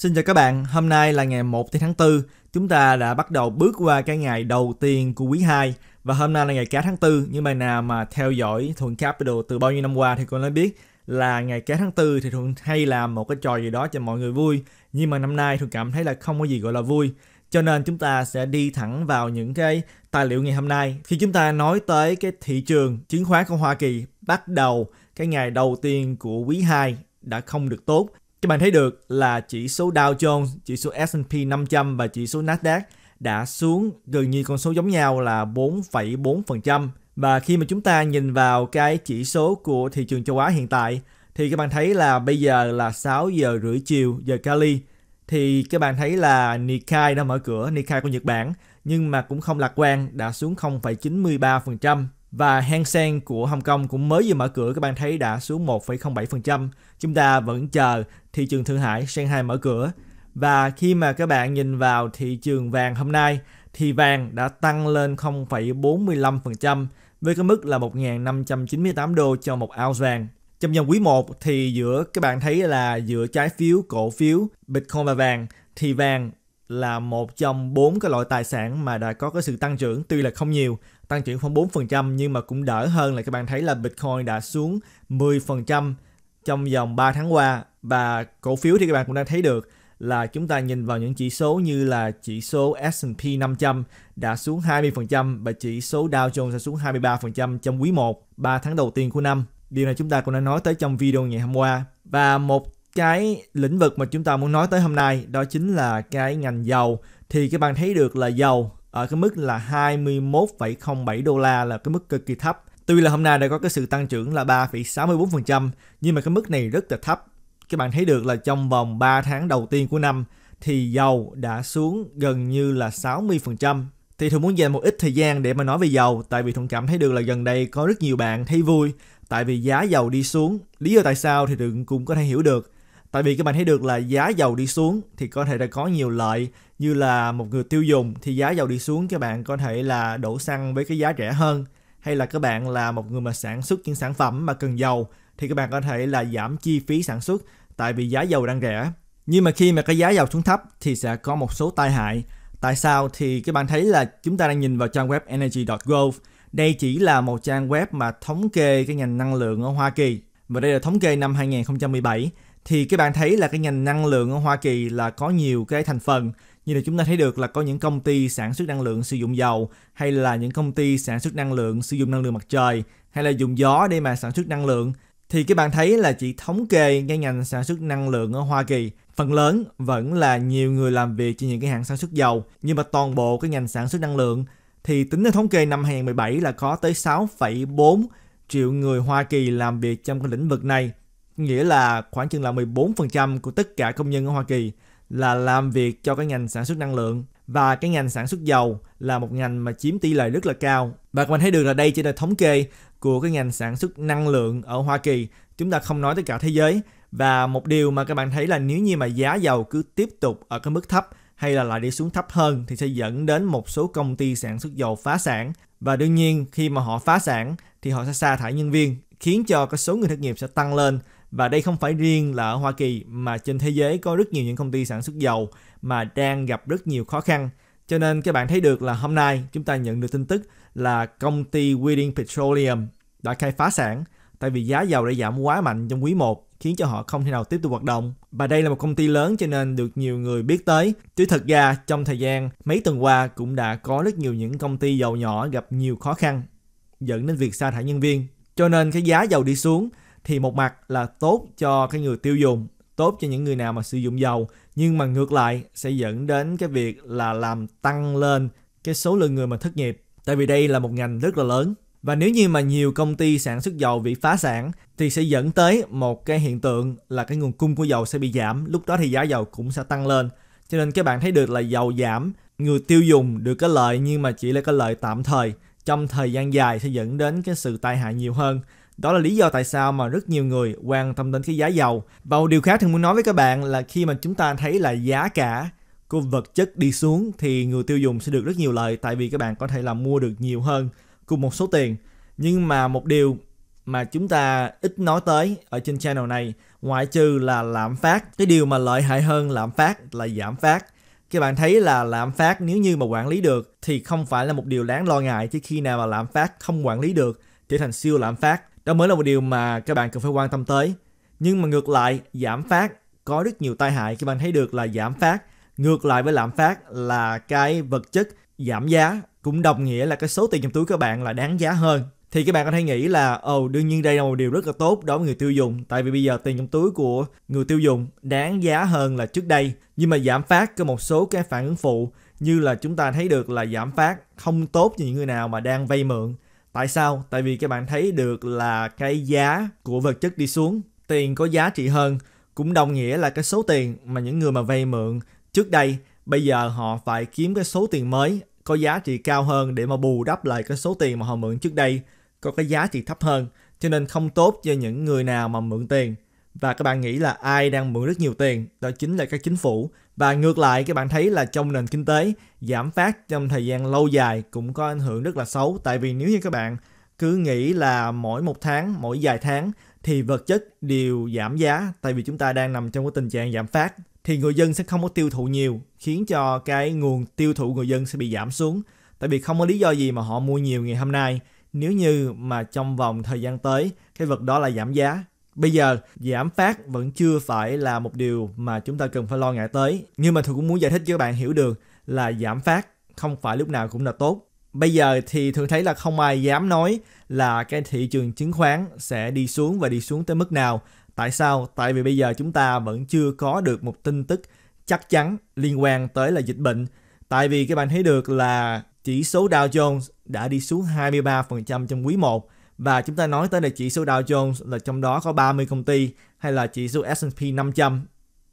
Xin chào các bạn, hôm nay là ngày 1 tháng 4, chúng ta đã bắt đầu bước qua cái ngày đầu tiên của quý 2 và hôm nay là ngày cá tháng 4, những bạn nào mà theo dõi Thuận Capital từ bao nhiêu năm qua thì con đã biết là ngày cá tháng 4 thì Thuận hay làm một cái trò gì đó cho mọi người vui, nhưng mà năm nay Thuận cảm thấy là không có gì gọi là vui. Cho nên chúng ta sẽ đi thẳng vào những cái tài liệu ngày hôm nay. Khi chúng ta nói tới cái thị trường chứng khoán của Hoa Kỳ bắt đầu cái ngày đầu tiên của quý 2 đã không được tốt các bạn thấy được là chỉ số Dow Jones, chỉ số S&P 500 và chỉ số Nasdaq đã xuống gần như con số giống nhau là 4,4%. Và khi mà chúng ta nhìn vào cái chỉ số của thị trường châu Á hiện tại thì các bạn thấy là bây giờ là 6 giờ rưỡi chiều giờ Cali thì các bạn thấy là Nikkei đã mở cửa, Nikkei của Nhật Bản nhưng mà cũng không lạc quan đã xuống 0,93%. Và Hang Seng của Hồng Kông cũng mới vừa mở cửa các bạn thấy đã xuống 1,07%. Chúng ta vẫn chờ thị trường Thượng Hải, Shanghai mở cửa. Và khi mà các bạn nhìn vào thị trường vàng hôm nay thì vàng đã tăng lên 0,45% với cái mức là 1.598 đô cho một ounce vàng. Trong dòng quý 1 thì giữa các bạn thấy là giữa trái phiếu, cổ phiếu, Bitcoin và vàng thì vàng là một trong bốn cái loại tài sản mà đã có cái sự tăng trưởng tuy là không nhiều tăng trưởng khoảng 4% nhưng mà cũng đỡ hơn là các bạn thấy là Bitcoin đã xuống 10% trong vòng 3 tháng qua và cổ phiếu thì các bạn cũng đã thấy được là chúng ta nhìn vào những chỉ số như là chỉ số S&P 500 đã xuống 20% và chỉ số Dow Jones đã xuống 23% trong quý 1, 3 tháng đầu tiên của năm. Điều này chúng ta cũng đã nói tới trong video ngày hôm qua. Và một cái lĩnh vực mà chúng ta muốn nói tới hôm nay đó chính là cái ngành dầu. Thì các bạn thấy được là dầu ở cái mức là 21,07 đô la là cái mức cực kỳ thấp. Tuy là hôm nay đã có cái sự tăng trưởng là 3,64% nhưng mà cái mức này rất là thấp. Các bạn thấy được là trong vòng 3 tháng đầu tiên của năm thì dầu đã xuống gần như là 60%. Thì tôi muốn dành một ít thời gian để mà nói về dầu tại vì Thuận cảm thấy được là gần đây có rất nhiều bạn thấy vui tại vì giá dầu đi xuống. Lý do tại sao thì Thuận cũng có thể hiểu được tại vì các bạn thấy được là giá dầu đi xuống thì có thể là có nhiều lợi như là một người tiêu dùng thì giá dầu đi xuống các bạn có thể là đổ xăng với cái giá rẻ hơn hay là các bạn là một người mà sản xuất những sản phẩm mà cần dầu thì các bạn có thể là giảm chi phí sản xuất tại vì giá dầu đang rẻ nhưng mà khi mà cái giá dầu xuống thấp thì sẽ có một số tai hại tại sao thì các bạn thấy là chúng ta đang nhìn vào trang web energy.gov đây chỉ là một trang web mà thống kê cái ngành năng lượng ở Hoa Kỳ và đây là thống kê năm 2017 thì các bạn thấy là cái ngành năng lượng ở Hoa Kỳ là có nhiều cái thành phần như là chúng ta thấy được là có những công ty sản xuất năng lượng sử dụng dầu hay là những công ty sản xuất năng lượng sử dụng năng lượng mặt trời hay là dùng gió để mà sản xuất năng lượng thì các bạn thấy là chỉ thống kê cái ngành sản xuất năng lượng ở Hoa Kỳ phần lớn vẫn là nhiều người làm việc cho những cái hãng sản xuất dầu nhưng mà toàn bộ cái ngành sản xuất năng lượng thì tính theo thống kê năm 2017 là có tới 6,4 triệu người Hoa Kỳ làm việc trong cái lĩnh vực này nghĩa là khoảng chừng là 14% của tất cả công nhân ở Hoa Kỳ là làm việc cho cái ngành sản xuất năng lượng và cái ngành sản xuất dầu là một ngành mà chiếm tỷ lệ rất là cao. Và các bạn thấy được là đây chỉ là thống kê của cái ngành sản xuất năng lượng ở Hoa Kỳ, chúng ta không nói tới cả thế giới. Và một điều mà các bạn thấy là nếu như mà giá dầu cứ tiếp tục ở cái mức thấp hay là lại đi xuống thấp hơn thì sẽ dẫn đến một số công ty sản xuất dầu phá sản và đương nhiên khi mà họ phá sản thì họ sẽ sa thải nhân viên khiến cho cái số người thất nghiệp sẽ tăng lên và đây không phải riêng là ở Hoa Kỳ mà trên thế giới có rất nhiều những công ty sản xuất dầu mà đang gặp rất nhiều khó khăn. Cho nên các bạn thấy được là hôm nay chúng ta nhận được tin tức là công ty Wheeling Petroleum đã khai phá sản tại vì giá dầu đã giảm quá mạnh trong quý 1 khiến cho họ không thể nào tiếp tục hoạt động. Và đây là một công ty lớn cho nên được nhiều người biết tới. Chứ thật ra trong thời gian mấy tuần qua cũng đã có rất nhiều những công ty dầu nhỏ gặp nhiều khó khăn dẫn đến việc sa thải nhân viên. Cho nên cái giá dầu đi xuống thì một mặt là tốt cho cái người tiêu dùng tốt cho những người nào mà sử dụng dầu nhưng mà ngược lại sẽ dẫn đến cái việc là làm tăng lên cái số lượng người mà thất nghiệp tại vì đây là một ngành rất là lớn và nếu như mà nhiều công ty sản xuất dầu bị phá sản thì sẽ dẫn tới một cái hiện tượng là cái nguồn cung của dầu sẽ bị giảm, lúc đó thì giá dầu cũng sẽ tăng lên. Cho nên các bạn thấy được là dầu giảm, người tiêu dùng được cái lợi nhưng mà chỉ là cái lợi tạm thời, trong thời gian dài sẽ dẫn đến cái sự tai hại nhiều hơn. Đó là lý do tại sao mà rất nhiều người quan tâm đến cái giá dầu. Và một điều khác thường muốn nói với các bạn là khi mà chúng ta thấy là giá cả của vật chất đi xuống thì người tiêu dùng sẽ được rất nhiều lợi tại vì các bạn có thể là mua được nhiều hơn cùng một số tiền. Nhưng mà một điều mà chúng ta ít nói tới ở trên channel này ngoại trừ là lạm phát cái điều mà lợi hại hơn lạm phát là giảm phát các bạn thấy là lạm phát nếu như mà quản lý được thì không phải là một điều đáng lo ngại chứ khi nào mà lạm phát không quản lý được trở thành siêu lạm phát đó mới là một điều mà các bạn cần phải quan tâm tới. Nhưng mà ngược lại, giảm phát có rất nhiều tai hại. khi bạn thấy được là giảm phát ngược lại với lạm phát là cái vật chất giảm giá cũng đồng nghĩa là cái số tiền trong túi các bạn là đáng giá hơn thì các bạn có thể nghĩ là ồ oh, đương nhiên đây là một điều rất là tốt đối với người tiêu dùng tại vì bây giờ tiền trong túi của người tiêu dùng đáng giá hơn là trước đây nhưng mà giảm phát có một số cái phản ứng phụ như là chúng ta thấy được là giảm phát không tốt cho những người nào mà đang vay mượn Tại sao? Tại vì các bạn thấy được là cái giá của vật chất đi xuống, tiền có giá trị hơn cũng đồng nghĩa là cái số tiền mà những người mà vay mượn trước đây bây giờ họ phải kiếm cái số tiền mới có giá trị cao hơn để mà bù đắp lại cái số tiền mà họ mượn trước đây có cái giá trị thấp hơn cho nên không tốt cho những người nào mà mượn tiền và các bạn nghĩ là ai đang mượn rất nhiều tiền đó chính là các chính phủ và ngược lại các bạn thấy là trong nền kinh tế giảm phát trong thời gian lâu dài cũng có ảnh hưởng rất là xấu tại vì nếu như các bạn cứ nghĩ là mỗi một tháng mỗi vài tháng thì vật chất đều giảm giá tại vì chúng ta đang nằm trong cái tình trạng giảm phát thì người dân sẽ không có tiêu thụ nhiều khiến cho cái nguồn tiêu thụ người dân sẽ bị giảm xuống tại vì không có lý do gì mà họ mua nhiều ngày hôm nay nếu như mà trong vòng thời gian tới cái vật đó là giảm giá Bây giờ giảm phát vẫn chưa phải là một điều mà chúng ta cần phải lo ngại tới. Nhưng mà Thường cũng muốn giải thích cho các bạn hiểu được là giảm phát không phải lúc nào cũng là tốt. Bây giờ thì thường thấy là không ai dám nói là cái thị trường chứng khoán sẽ đi xuống và đi xuống tới mức nào. Tại sao? Tại vì bây giờ chúng ta vẫn chưa có được một tin tức chắc chắn liên quan tới là dịch bệnh. Tại vì các bạn thấy được là chỉ số Dow Jones đã đi xuống 23% trong quý 1 và chúng ta nói tới là chỉ số Dow Jones là trong đó có 30 công ty hay là chỉ số S&P 500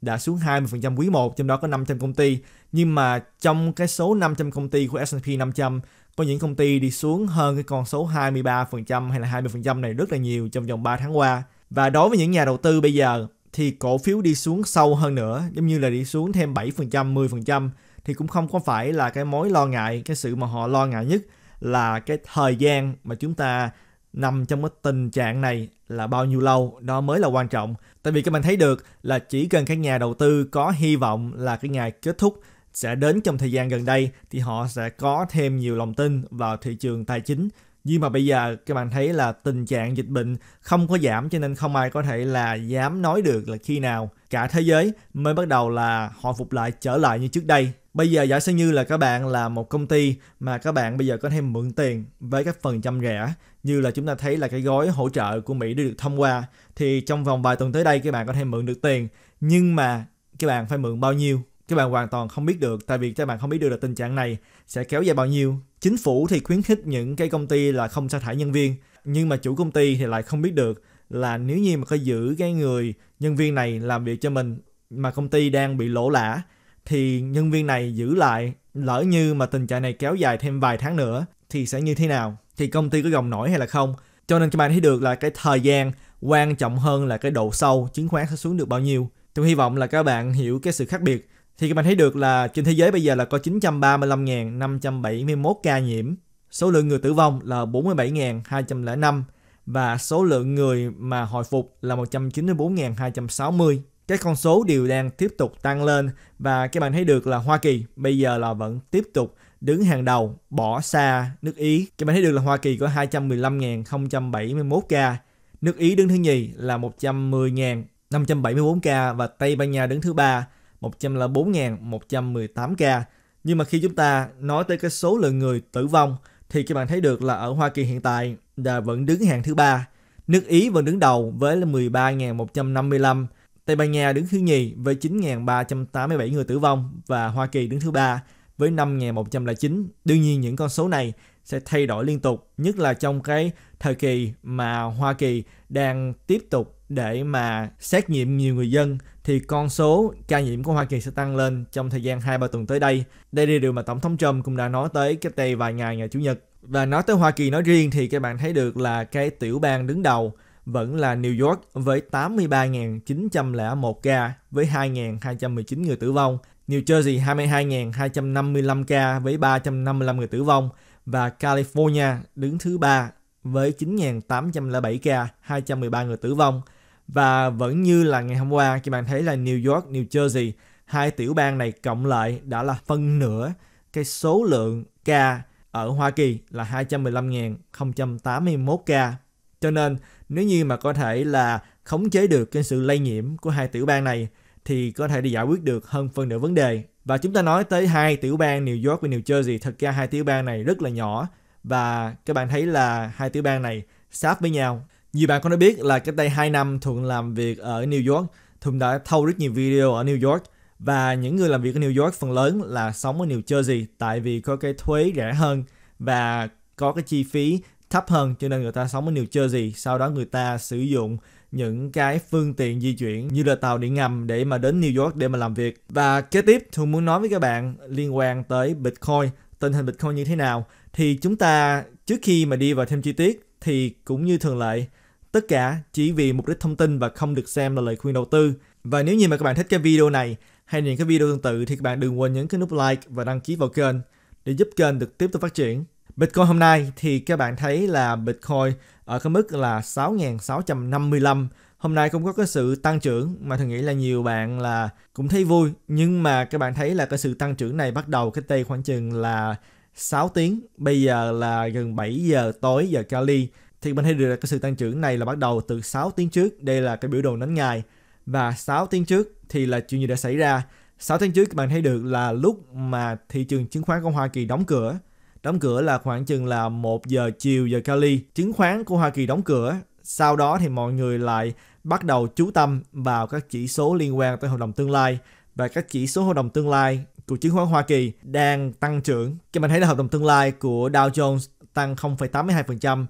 đã xuống 20% quý 1, trong đó có 500 công ty. Nhưng mà trong cái số 500 công ty của S&P 500 có những công ty đi xuống hơn cái con số 23% hay là 20% này rất là nhiều trong vòng 3 tháng qua. Và đối với những nhà đầu tư bây giờ thì cổ phiếu đi xuống sâu hơn nữa, giống như là đi xuống thêm 7%, 10% thì cũng không có phải là cái mối lo ngại, cái sự mà họ lo ngại nhất là cái thời gian mà chúng ta nằm trong cái tình trạng này là bao nhiêu lâu đó mới là quan trọng tại vì các bạn thấy được là chỉ cần các nhà đầu tư có hy vọng là cái ngày kết thúc sẽ đến trong thời gian gần đây thì họ sẽ có thêm nhiều lòng tin vào thị trường tài chính nhưng mà bây giờ các bạn thấy là tình trạng dịch bệnh không có giảm cho nên không ai có thể là dám nói được là khi nào cả thế giới mới bắt đầu là hồi phục lại trở lại như trước đây Bây giờ giả sử như là các bạn là một công ty mà các bạn bây giờ có thêm mượn tiền với các phần trăm rẻ như là chúng ta thấy là cái gói hỗ trợ của Mỹ đã được thông qua thì trong vòng vài tuần tới đây các bạn có thể mượn được tiền nhưng mà các bạn phải mượn bao nhiêu các bạn hoàn toàn không biết được tại vì các bạn không biết được là tình trạng này sẽ kéo dài bao nhiêu chính phủ thì khuyến khích những cái công ty là không sa thải nhân viên nhưng mà chủ công ty thì lại không biết được là nếu như mà có giữ cái người nhân viên này làm việc cho mình mà công ty đang bị lỗ lã thì nhân viên này giữ lại lỡ như mà tình trạng này kéo dài thêm vài tháng nữa thì sẽ như thế nào thì công ty có gồng nổi hay là không cho nên các bạn thấy được là cái thời gian quan trọng hơn là cái độ sâu chứng khoán sẽ xuống được bao nhiêu tôi hy vọng là các bạn hiểu cái sự khác biệt thì các bạn thấy được là trên thế giới bây giờ là có 935.571 ca nhiễm số lượng người tử vong là 47.205 và số lượng người mà hồi phục là 194.260 các con số đều đang tiếp tục tăng lên và các bạn thấy được là Hoa Kỳ bây giờ là vẫn tiếp tục đứng hàng đầu bỏ xa nước Ý. Các bạn thấy được là Hoa Kỳ có 215.071 ca, nước Ý đứng thứ nhì là 110.574 ca và Tây Ban Nha đứng thứ ba 104.118 ca. Nhưng mà khi chúng ta nói tới cái số lượng người tử vong thì các bạn thấy được là ở Hoa Kỳ hiện tại đã vẫn đứng hàng thứ ba. Nước Ý vẫn đứng đầu với 13.155, Tây Ban Nha đứng thứ nhì với 9.387 người tử vong và Hoa Kỳ đứng thứ ba với 5.109. Đương nhiên những con số này sẽ thay đổi liên tục, nhất là trong cái thời kỳ mà Hoa Kỳ đang tiếp tục để mà xét nghiệm nhiều người dân thì con số ca nhiễm của Hoa Kỳ sẽ tăng lên trong thời gian 2-3 tuần tới đây. Đây là điều mà Tổng thống Trump cũng đã nói tới cách đây vài ngày ngày Chủ nhật. Và nói tới Hoa Kỳ nói riêng thì các bạn thấy được là cái tiểu bang đứng đầu vẫn là New York với 83.901 ca với 2.219 người tử vong. New Jersey 22.255 ca với 355 người tử vong và California đứng thứ ba với 9.807 ca, 213 người tử vong. Và vẫn như là ngày hôm qua, các bạn thấy là New York, New Jersey, hai tiểu bang này cộng lại đã là phân nửa cái số lượng ca ở Hoa Kỳ là 215.081 ca. Cho nên nếu như mà có thể là khống chế được cái sự lây nhiễm của hai tiểu bang này thì có thể đi giải quyết được hơn phần nửa vấn đề. Và chúng ta nói tới hai tiểu bang New York và New Jersey, thật ra hai tiểu bang này rất là nhỏ và các bạn thấy là hai tiểu bang này sát với nhau. Nhiều bạn có đã biết là cách đây 2 năm Thuận làm việc ở New York, Thuận đã thâu rất nhiều video ở New York và những người làm việc ở New York phần lớn là sống ở New Jersey tại vì có cái thuế rẻ hơn và có cái chi phí thấp hơn cho nên người ta sống ở New Jersey sau đó người ta sử dụng những cái phương tiện di chuyển như là tàu điện ngầm để mà đến New York để mà làm việc. Và kế tiếp Thường muốn nói với các bạn liên quan tới Bitcoin, tình hình Bitcoin như thế nào thì chúng ta trước khi mà đi vào thêm chi tiết thì cũng như thường lệ tất cả chỉ vì mục đích thông tin và không được xem là lời khuyên đầu tư. Và nếu như mà các bạn thích cái video này hay những cái video tương tự thì các bạn đừng quên nhấn cái nút like và đăng ký vào kênh để giúp kênh được tiếp tục phát triển. Bitcoin hôm nay thì các bạn thấy là Bitcoin ở cái mức là 6.655 hôm nay cũng có cái sự tăng trưởng mà tôi nghĩ là nhiều bạn là cũng thấy vui nhưng mà các bạn thấy là cái sự tăng trưởng này bắt đầu cái tây khoảng chừng là 6 tiếng bây giờ là gần 7 giờ tối giờ Cali thì mình thấy được là cái sự tăng trưởng này là bắt đầu từ 6 tiếng trước đây là cái biểu đồ đánh ngày và 6 tiếng trước thì là chuyện gì đã xảy ra 6 tiếng trước các bạn thấy được là lúc mà thị trường chứng khoán của Hoa Kỳ đóng cửa Đóng cửa là khoảng chừng là 1 giờ chiều giờ Cali. Chứng khoán của Hoa Kỳ đóng cửa. Sau đó thì mọi người lại bắt đầu chú tâm vào các chỉ số liên quan tới hợp đồng tương lai và các chỉ số hợp đồng tương lai của chứng khoán Hoa Kỳ đang tăng trưởng. Các bạn thấy là hợp đồng tương lai của Dow Jones tăng 0,82%,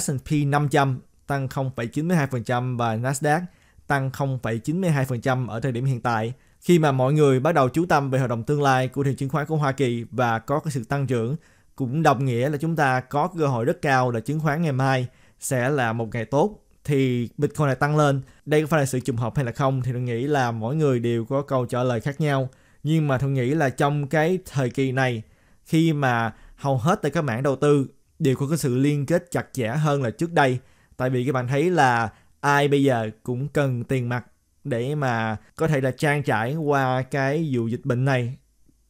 S&P 500 tăng 0,92% và Nasdaq tăng 0,92% ở thời điểm hiện tại. Khi mà mọi người bắt đầu chú tâm về hợp đồng tương lai của thị trường chứng khoán của Hoa Kỳ và có cái sự tăng trưởng cũng đồng nghĩa là chúng ta có cơ hội rất cao là chứng khoán ngày mai sẽ là một ngày tốt thì Bitcoin này tăng lên. Đây có phải là sự trùng hợp hay là không thì tôi nghĩ là mỗi người đều có câu trả lời khác nhau. Nhưng mà tôi nghĩ là trong cái thời kỳ này khi mà hầu hết tại các mảng đầu tư đều có cái sự liên kết chặt chẽ hơn là trước đây. Tại vì các bạn thấy là ai bây giờ cũng cần tiền mặt để mà có thể là trang trải qua cái vụ dịch bệnh này.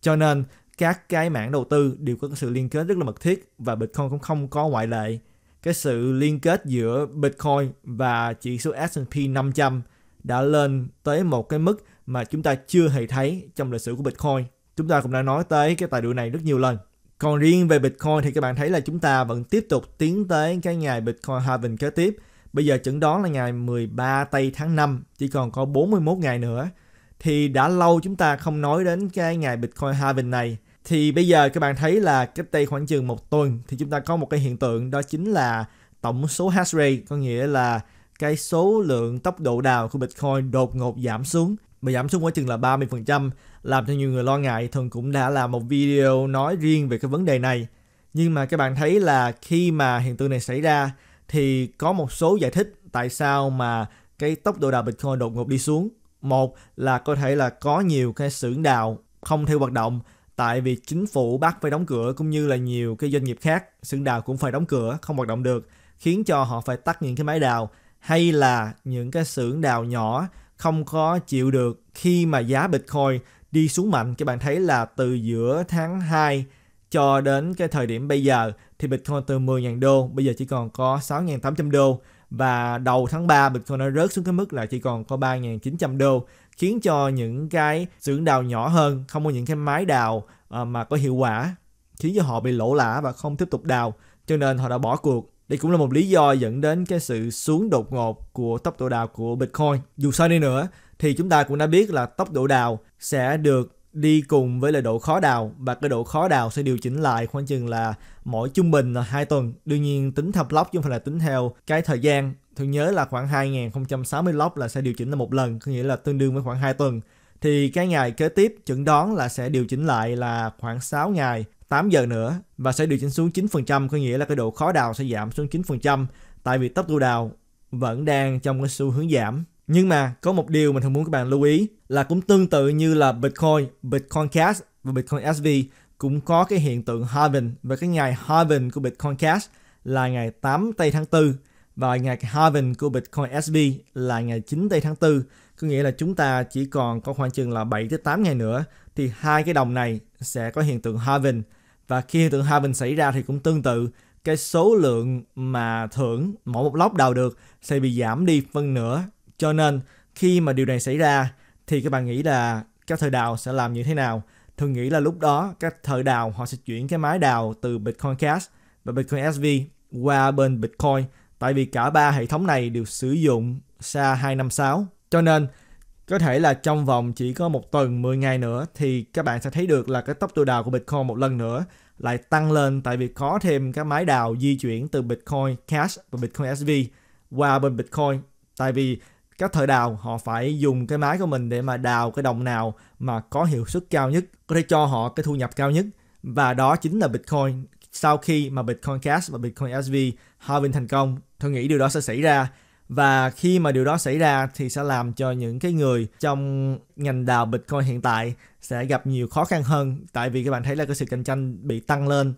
Cho nên các cái mảng đầu tư đều có sự liên kết rất là mật thiết và Bitcoin cũng không có ngoại lệ. Cái sự liên kết giữa Bitcoin và chỉ số S&P 500 đã lên tới một cái mức mà chúng ta chưa hề thấy trong lịch sử của Bitcoin. Chúng ta cũng đã nói tới cái tài liệu này rất nhiều lần. Còn riêng về Bitcoin thì các bạn thấy là chúng ta vẫn tiếp tục tiến tới cái ngày Bitcoin halving kế tiếp. Bây giờ chẩn đoán là ngày 13 tây tháng 5, chỉ còn có 41 ngày nữa. Thì đã lâu chúng ta không nói đến cái ngày Bitcoin halving này thì bây giờ các bạn thấy là cách đây khoảng chừng một tuần thì chúng ta có một cái hiện tượng đó chính là tổng số hash rate có nghĩa là cái số lượng tốc độ đào của Bitcoin đột ngột giảm xuống mà giảm xuống quá chừng là 30% làm cho nhiều người lo ngại thường cũng đã làm một video nói riêng về cái vấn đề này nhưng mà các bạn thấy là khi mà hiện tượng này xảy ra thì có một số giải thích tại sao mà cái tốc độ đào Bitcoin đột ngột đi xuống một là có thể là có nhiều cái xưởng đào không theo hoạt động tại vì chính phủ bắt phải đóng cửa cũng như là nhiều cái doanh nghiệp khác xưởng đào cũng phải đóng cửa không hoạt động được khiến cho họ phải tắt những cái máy đào hay là những cái xưởng đào nhỏ không có chịu được khi mà giá Bitcoin đi xuống mạnh các bạn thấy là từ giữa tháng 2 cho đến cái thời điểm bây giờ thì Bitcoin từ 10.000 đô bây giờ chỉ còn có 6.800 đô và đầu tháng 3 Bitcoin nó rớt xuống cái mức là chỉ còn có 3.900 đô khiến cho những cái xưởng đào nhỏ hơn không có những cái máy đào ờ, mà có hiệu quả khiến cho họ bị lỗ lã và không tiếp tục đào cho nên họ đã bỏ cuộc đây cũng là một lý do dẫn đến cái sự xuống đột ngột của tốc độ đào của Bitcoin. Dù sao đi nữa thì chúng ta cũng đã biết là tốc độ đào sẽ được đi cùng với là độ khó đào và cái độ khó đào sẽ điều chỉnh lại khoảng chừng là mỗi trung bình là hai tuần. Đương nhiên tính theo block chứ không phải là tính theo cái thời gian thường nhớ là khoảng 2060 lốc là sẽ điều chỉnh là một lần, có nghĩa là tương đương với khoảng 2 tuần. Thì cái ngày kế tiếp chuẩn đoán là sẽ điều chỉnh lại là khoảng 6 ngày, 8 giờ nữa và sẽ điều chỉnh xuống 9%, có nghĩa là cái độ khó đào sẽ giảm xuống 9% tại vì tốc độ đào vẫn đang trong cái xu hướng giảm. Nhưng mà có một điều mình thường muốn các bạn lưu ý là cũng tương tự như là Bitcoin, Bitcoin Cash và Bitcoin SV cũng có cái hiện tượng halving và cái ngày halving của Bitcoin Cash là ngày 8 tây tháng 4 và ngày halving của Bitcoin SV là ngày 9 tây tháng 4 có nghĩa là chúng ta chỉ còn có khoảng chừng là 7 tới 8 ngày nữa thì hai cái đồng này sẽ có hiện tượng halving và khi hiện tượng halving xảy ra thì cũng tương tự cái số lượng mà thưởng mỗi một lóc đào được sẽ bị giảm đi phân nửa cho nên khi mà điều này xảy ra thì các bạn nghĩ là các thợ đào sẽ làm như thế nào thường nghĩ là lúc đó các thợ đào họ sẽ chuyển cái máy đào từ Bitcoin Cash và Bitcoin SV qua bên Bitcoin Tại vì cả ba hệ thống này đều sử dụng SHA 256. Cho nên có thể là trong vòng chỉ có một tuần 10 ngày nữa thì các bạn sẽ thấy được là cái tốc độ đào của Bitcoin một lần nữa lại tăng lên tại vì có thêm cái máy đào di chuyển từ Bitcoin Cash và Bitcoin SV qua bên Bitcoin tại vì các thợ đào họ phải dùng cái máy của mình để mà đào cái đồng nào mà có hiệu suất cao nhất có thể cho họ cái thu nhập cao nhất và đó chính là Bitcoin sau khi mà Bitcoin Cash và Bitcoin SV halving thành công tôi nghĩ điều đó sẽ xảy ra và khi mà điều đó xảy ra thì sẽ làm cho những cái người trong ngành đào Bitcoin hiện tại sẽ gặp nhiều khó khăn hơn tại vì các bạn thấy là cái sự cạnh tranh bị tăng lên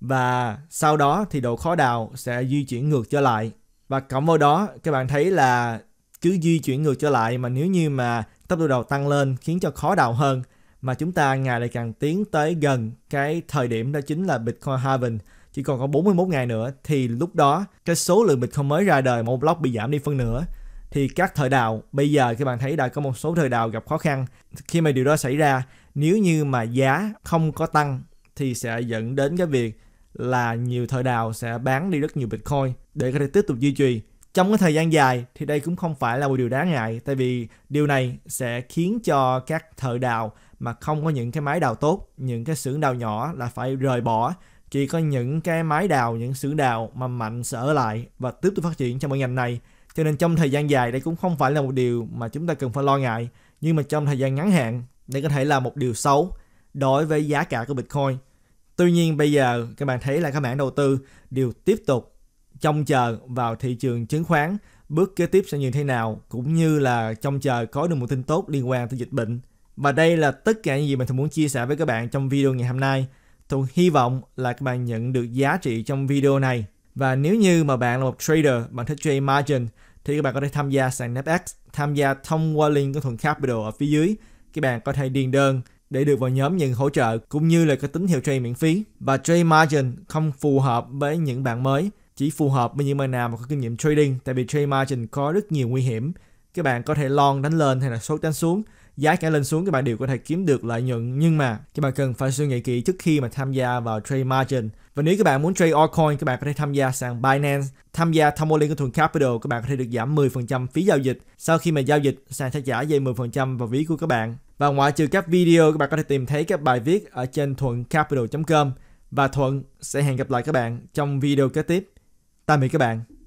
và sau đó thì độ khó đào sẽ di chuyển ngược trở lại và cộng với đó các bạn thấy là cứ di chuyển ngược trở lại mà nếu như mà tốc độ đào tăng lên khiến cho khó đào hơn mà chúng ta ngày lại càng tiến tới gần cái thời điểm đó chính là Bitcoin halving chỉ còn có 41 ngày nữa thì lúc đó cái số lượng Bitcoin mới ra đời một block bị giảm đi phân nửa thì các thời đạo bây giờ các bạn thấy đã có một số thời đạo gặp khó khăn khi mà điều đó xảy ra nếu như mà giá không có tăng thì sẽ dẫn đến cái việc là nhiều thời đào sẽ bán đi rất nhiều Bitcoin để có thể tiếp tục duy trì. Trong cái thời gian dài thì đây cũng không phải là một điều đáng ngại tại vì điều này sẽ khiến cho các thợ đào mà không có những cái máy đào tốt những cái xưởng đào nhỏ là phải rời bỏ chỉ có những cái máy đào những xưởng đào mà mạnh sẽ ở lại và tiếp tục phát triển trong ngành này cho nên trong thời gian dài đây cũng không phải là một điều mà chúng ta cần phải lo ngại nhưng mà trong thời gian ngắn hạn đây có thể là một điều xấu đối với giá cả của Bitcoin tuy nhiên bây giờ các bạn thấy là các bạn đầu tư đều tiếp tục trông chờ vào thị trường chứng khoán bước kế tiếp sẽ như thế nào cũng như là trông chờ có được một tin tốt liên quan tới dịch bệnh và đây là tất cả những gì mình thường muốn chia sẻ với các bạn trong video ngày hôm nay. Tôi hy vọng là các bạn nhận được giá trị trong video này. Và nếu như mà bạn là một trader, bạn thích trade margin, thì các bạn có thể tham gia sàn NAPX, tham gia thông qua link của Thuận Capital ở phía dưới. Các bạn có thể điền đơn để được vào nhóm nhận hỗ trợ cũng như là có tín hiệu trade miễn phí và trade margin không phù hợp với những bạn mới chỉ phù hợp với những bạn nào mà có kinh nghiệm trading tại vì trade margin có rất nhiều nguy hiểm các bạn có thể lon đánh lên hay là sốt đánh xuống giá cả lên xuống các bạn đều có thể kiếm được lợi nhuận nhưng mà các bạn cần phải suy nghĩ kỹ trước khi mà tham gia vào trade margin và nếu các bạn muốn trade altcoin các bạn có thể tham gia sàn Binance tham gia Tamolin của Thuận Capital các bạn có thể được giảm 10% phí giao dịch sau khi mà giao dịch sàn sẽ trả dây 10% vào ví của các bạn và ngoại trừ các video các bạn có thể tìm thấy các bài viết ở trên thuậncapital.com và Thuận sẽ hẹn gặp lại các bạn trong video kế tiếp tạm biệt các bạn